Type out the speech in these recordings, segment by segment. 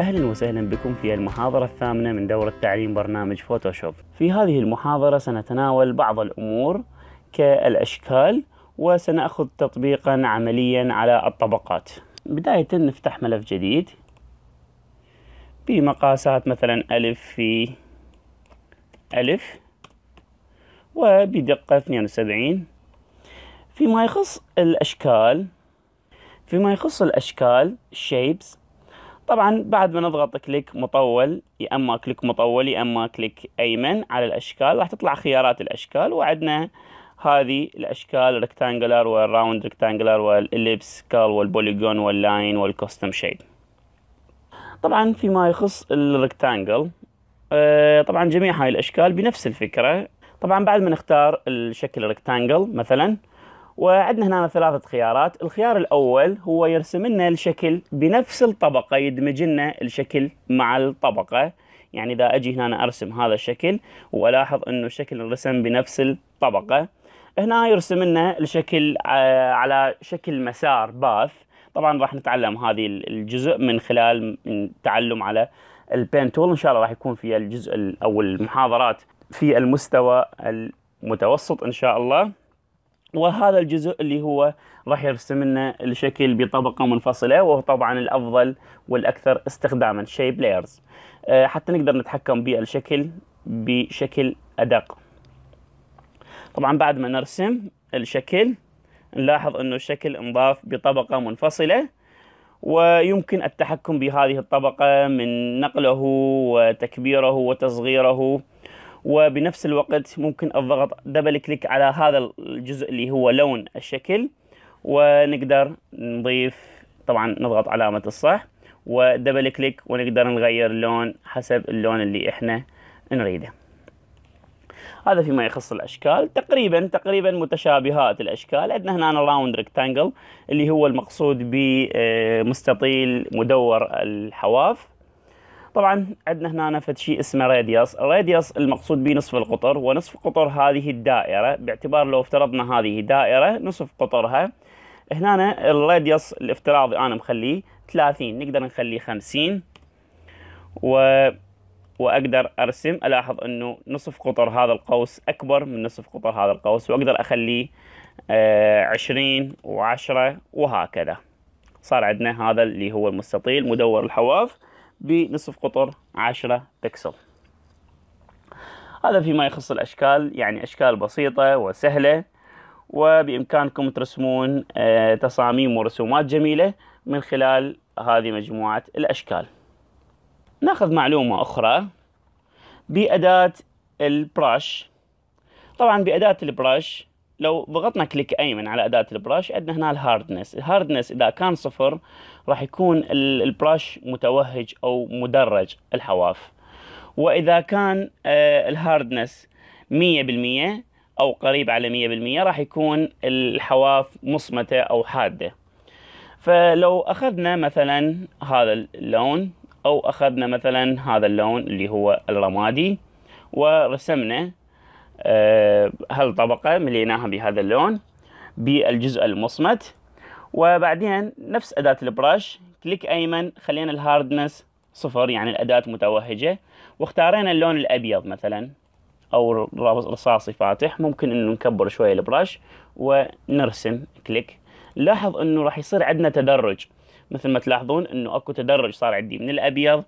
أهلا وسهلا بكم في المحاضرة الثامنة من دورة تعليم برنامج فوتوشوب في هذه المحاضرة سنتناول بعض الأمور كالأشكال وسنأخذ تطبيقا عمليا على الطبقات بداية نفتح ملف جديد بمقاسات مثلا ألف في ألف وبدقة 72 فيما يخص الأشكال فيما يخص الأشكال shapes طبعا بعد ما نضغط كليك مطول يا اما كليك مطول يا اما كليك ايمن على الاشكال راح تطلع خيارات الاشكال وعندنا هذه الاشكال ريكتانجلر والراوند ريكتانجلر والاليبس كال والبوليجون واللاين والكوستم شيد طبعا فيما يخص الريكتانجل آه، طبعا جميع هاي الاشكال بنفس الفكره طبعا بعد ما نختار الشكل ريكتانجل مثلا وعندنا هنا ثلاثة خيارات الخيار الأول هو يرسم لنا الشكل بنفس الطبقة يدمج لنا الشكل مع الطبقة يعني إذا أجي هنا أنا أرسم هذا الشكل وألاحظ أنه الشكل الرسم بنفس الطبقة هنا يرسم لنا الشكل آه، على شكل مسار باث طبعا راح نتعلم هذه الجزء من خلال تعلم على البين تول ان شاء الله راح يكون في الجزء او المحاضرات في المستوى المتوسط ان شاء الله وهذا الجزء اللي هو راح يرسم لنا الشكل بطبقة منفصلة وهو طبعا الأفضل والأكثر استخداما شيب لايرز آه، حتى نقدر نتحكم بالشكل بشكل أدق طبعا بعد ما نرسم الشكل نلاحظ أنه الشكل انضاف بطبقة منفصلة ويمكن التحكم بهذه الطبقة من نقله وتكبيره وتصغيره وبنفس الوقت ممكن الضغط دبل كليك على هذا الجزء اللي هو لون الشكل ونقدر نضيف طبعا نضغط علامة الصح ودبل كليك ونقدر نغير اللون حسب اللون اللي احنا نريده هذا فيما يخص الاشكال تقريبا تقريبا متشابهات الاشكال عندنا هنا راوند ريكتانجل اللي هو المقصود بمستطيل مدور الحواف طبعا عندنا هنا فد شيء اسمه راديوس الراديوس المقصود به نصف القطر ونصف قطر هذه الدائرة باعتبار لو افترضنا هذه دائرة نصف قطرها هنا الراديوس الافتراضي انا مخليه 30 نقدر نخليه 50 و واقدر ارسم الاحظ انه نصف قطر هذا القوس اكبر من نصف قطر هذا القوس واقدر اخليه 20 آه، و10 وهكذا صار عندنا هذا اللي هو المستطيل مدور الحواف بنصف قطر 10 بكسل هذا فيما يخص الأشكال يعني أشكال بسيطة وسهلة وبإمكانكم ترسمون آه، تصاميم ورسومات جميلة من خلال هذه مجموعة الأشكال ناخذ معلومة أخرى بأداة البراش طبعا بأداة البراش لو ضغطنا كليك ايمن على اداه البراش عندنا هنا الهاردنس الهاردنس اذا كان صفر راح يكون البراش متوهج او مدرج الحواف واذا كان آه، الهاردنس 100% او قريب على 100% راح يكون الحواف مصمته او حاده فلو اخذنا مثلا هذا اللون او اخذنا مثلا هذا اللون اللي هو الرمادي ورسمنا هالطبقة آه، مليناها بهذا اللون بالجزء المصمت وبعدين نفس أداة البرش كليك أيمن خلينا الهاردنس صفر يعني الأداة متوهجة واختارينا اللون الأبيض مثلا أو رصاصي فاتح ممكن إنه نكبر شوية البرش ونرسم كليك لاحظ إنه راح يصير عندنا تدرج مثل ما تلاحظون إنه أكو تدرج صار عندي من الأبيض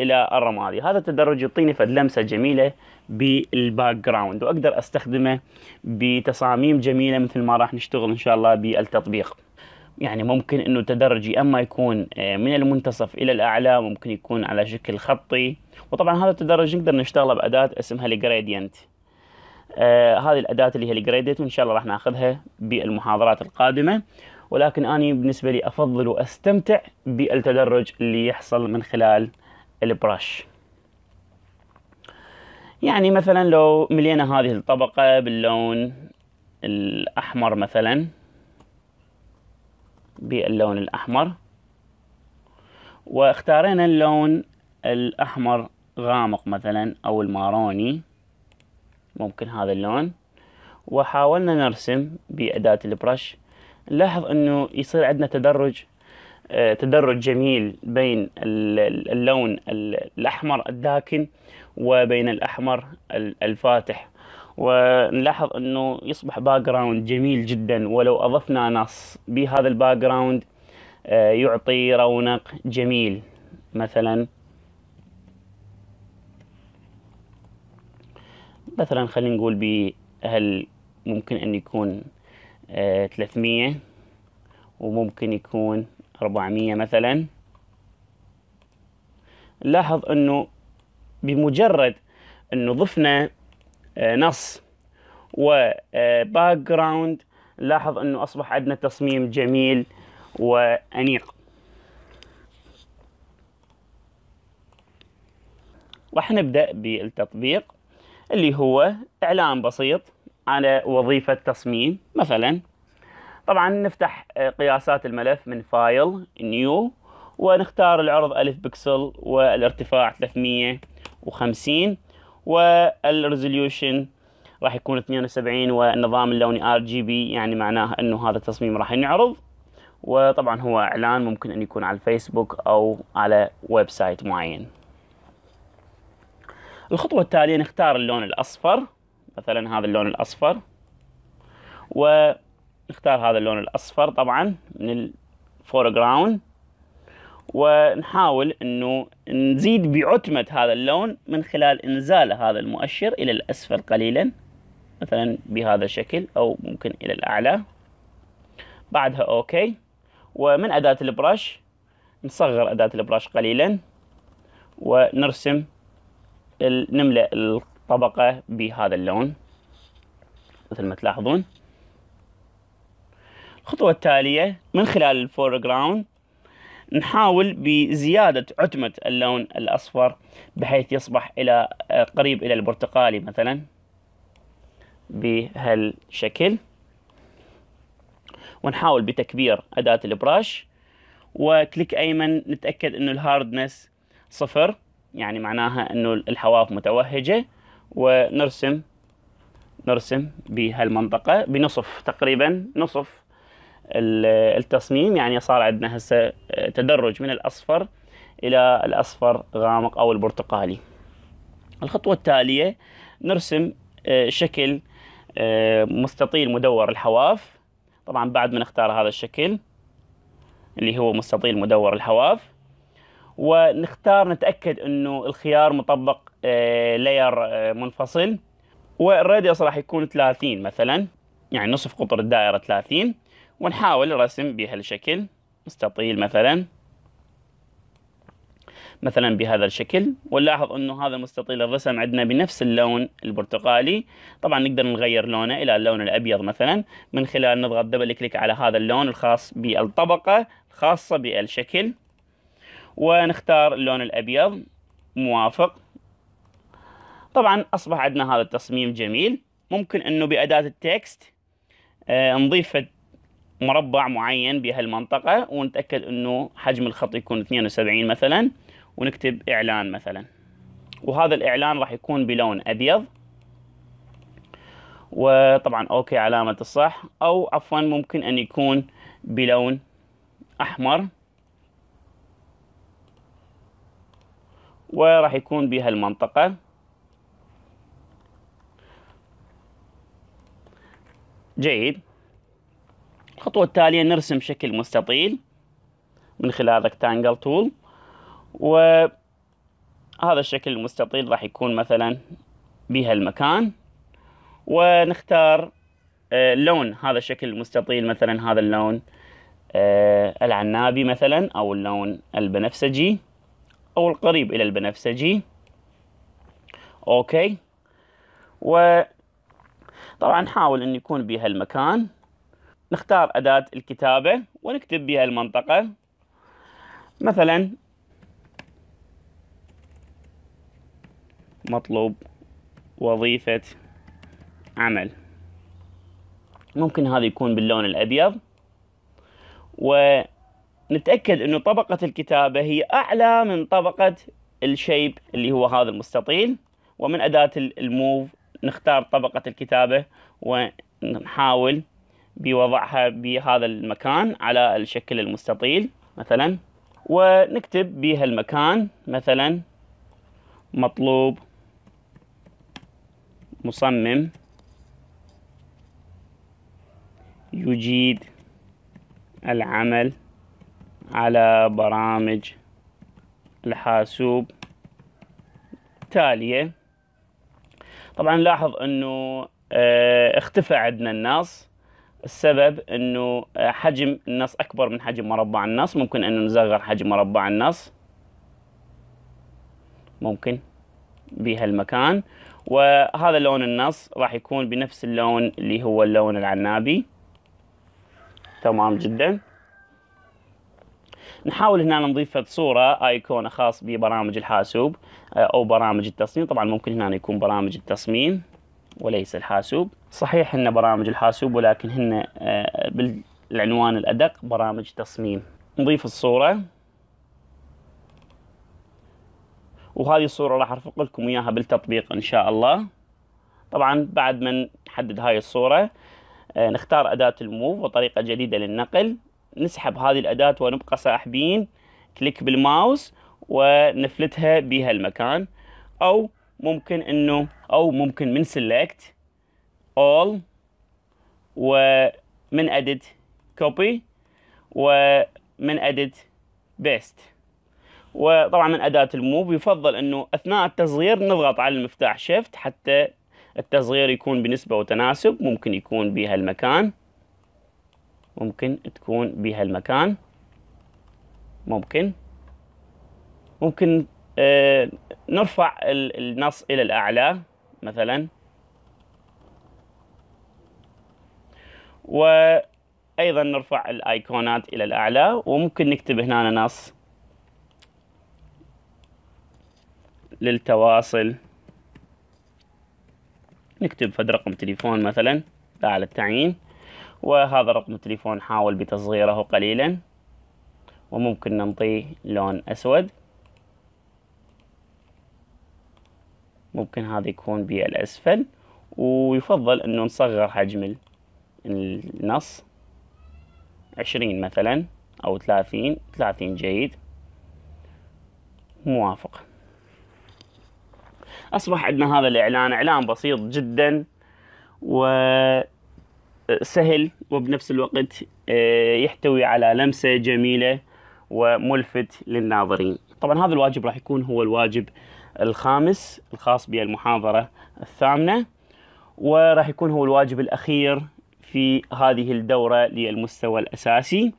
الى الرمادي هذا التدرج يعطيني فد لمسه جميله بالباك جراوند واقدر استخدمه بتصاميم جميله مثل ما راح نشتغل ان شاء الله بالتطبيق يعني ممكن انه تدرجي اما يكون آه، من المنتصف الى الاعلى ممكن يكون على شكل خطي وطبعا هذا التدرج نقدر نشتغله باداه اسمها الجريدينت آه هذه الاداه اللي هي الجريدينت وان شاء الله راح ناخذها بالمحاضرات القادمه ولكن اني بالنسبه لي افضل واستمتع بالتدرج اللي يحصل من خلال البرش يعني مثلا لو ملينا هذه الطبقة باللون الأحمر مثلا باللون الأحمر واختارينا اللون الأحمر غامق مثلا أو الماروني ممكن هذا اللون وحاولنا نرسم بأداة البرش نلاحظ أنه يصير عندنا تدرج آه، تدرج جميل بين اللون الأحمر الداكن وبين الأحمر الفاتح ونلاحظ أنه يصبح باكراوند جميل جدا ولو أضفنا نص بهذا الباكراوند آه، يعطي رونق جميل مثلا مثلا خلينا نقول بهل ممكن أن يكون 300 آه، وممكن يكون 400 مثلا نلاحظ انه بمجرد انه ضفنا آه، نص باك جراوند نلاحظ انه اصبح عندنا تصميم جميل وانيق راح نبدأ بالتطبيق اللي هو إعلان بسيط على وظيفة تصميم مثلا طبعا نفتح آه، قياسات الملف من فايل نيو ونختار العرض 1000 بكسل والارتفاع 350 والريزوليوشن راح يكون 72 والنظام اللوني ار جي بي يعني معناه انه هذا التصميم راح ينعرض وطبعا هو اعلان ممكن ان يكون على الفيسبوك او على ويب سايت معين الخطوة التالية نختار اللون الاصفر مثلا هذا اللون الاصفر و نختار هذا اللون الاصفر طبعا من الفورجراوند ونحاول انه نزيد بعتمة هذا اللون من خلال انزال هذا المؤشر الى الاسفل قليلا مثلا بهذا الشكل او ممكن الى الاعلى بعدها اوكي ومن اداة البرش نصغر اداة البرش قليلا ونرسم نملأ الطبقة بهذا اللون مثل ما تلاحظون الخطوة التالية من خلال الفور جراوند نحاول بزيادة عتمة اللون الأصفر بحيث يصبح إلى آه، قريب إلى البرتقالي مثلا بهالشكل ونحاول بتكبير أداة البراش وكليك أيمن نتأكد أنه الهاردنس صفر يعني معناها أنه الحواف متوهجة ونرسم نرسم بهالمنطقة بنصف تقريبا نصف التصميم يعني صار عندنا هسه تدرج من الاصفر الى الاصفر غامق او البرتقالي الخطوه التاليه نرسم آه، شكل آه، مستطيل مدور الحواف طبعا بعد ما نختار هذا الشكل اللي هو مستطيل مدور الحواف ونختار نتاكد انه الخيار مطبق لاير آه، منفصل والراديوس راح يكون 30 مثلا يعني نصف قطر الدائره 30 ونحاول رسم بهالشكل مستطيل مثلا مثلا بهذا الشكل ونلاحظ انه هذا المستطيل الرسم عندنا بنفس اللون البرتقالي طبعا نقدر نغير لونه الى اللون الابيض مثلا من خلال نضغط دبل كليك على هذا اللون الخاص بالطبقه الخاصه بالشكل ونختار اللون الابيض موافق طبعا اصبح عندنا هذا التصميم جميل ممكن انه باداه التكست آه، نضيف مربع معين بهالمنطقة ونتأكد انه حجم الخط يكون 72 مثلا ونكتب اعلان مثلا وهذا الاعلان راح يكون بلون ابيض وطبعا اوكي علامة الصح او عفوا ممكن ان يكون بلون احمر وراح يكون بهالمنطقة جيد الخطوة التالية نرسم شكل مستطيل من خلال ركتانجل تول وهذا الشكل المستطيل راح يكون مثلا بهالمكان ونختار آه، لون هذا الشكل المستطيل مثلا هذا اللون آه، العنابي مثلا أو اللون البنفسجي أو القريب إلى البنفسجي أوكي وطبعا حاول أن يكون بهالمكان نختار أداة الكتابة ونكتب بها المنطقة مثلا مطلوب وظيفة عمل ممكن هذا يكون باللون الأبيض ونتأكد أن طبقة الكتابة هي أعلى من طبقة الشيب اللي هو هذا المستطيل ومن أداة الموف نختار طبقة الكتابة ونحاول بوضعها بهذا المكان على الشكل المستطيل مثلا ونكتب المكان مثلا مطلوب مصمم يجيد العمل على برامج الحاسوب التالية طبعا لاحظ انه آه، اختفى عندنا النص السبب انه آه، حجم النص اكبر من حجم مربع النص ممكن انه نصغر حجم مربع النص ممكن بهالمكان وهذا لون النص راح يكون بنفس اللون اللي هو اللون العنابي تمام جدا نحاول هنا نضيف صورة ايكون آه، خاص ببرامج الحاسوب آه، او برامج التصميم طبعا ممكن هنا يكون برامج التصميم وليس الحاسوب صحيح أن برامج الحاسوب ولكن هن آه، بالعنوان الأدق برامج تصميم نضيف الصورة وهذه الصورة راح أرفق لكم إياها بالتطبيق إن شاء الله طبعا بعد ما نحدد هاي الصورة آه، نختار أداة الموف وطريقة جديدة للنقل نسحب هذه الأداة ونبقى ساحبين كليك بالماوس ونفلتها بها المكان أو ممكن انه او ممكن من select all ومن edit copy ومن edit paste وطبعا من اداه الموف يفضل انه اثناء التصغير نضغط على المفتاح شيفت حتى التصغير يكون بنسبه وتناسب ممكن يكون بهالمكان ممكن تكون بهالمكان ممكن ممكن آه، نرفع النص إلى الأعلى مثلا وأيضا نرفع الأيقونات إلى الأعلى وممكن نكتب هنا نص للتواصل نكتب فد رقم تليفون مثلا لا على التعيين وهذا رقم التليفون حاول بتصغيره قليلا وممكن نعطيه لون أسود ممكن هذا يكون بالأسفل ويفضل أنه نصغر حجم النص عشرين مثلا أو ثلاثين ثلاثين جيد موافق أصبح عندنا هذا الإعلان إعلان بسيط جدا وسهل وبنفس الوقت آه، يحتوي على لمسة جميلة وملفت للناظرين طبعا هذا الواجب راح يكون هو الواجب الخامس الخاص بالمحاضرة الثامنة وراح يكون هو الواجب الأخير في هذه الدورة للمستوى الأساسي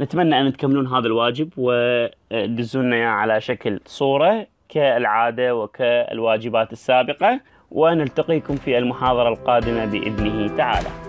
نتمنى أن تكملون هذا الواجب ودزونا إياه على شكل صورة كالعادة وكالواجبات السابقة ونلتقيكم في المحاضرة القادمة بإذنه تعالى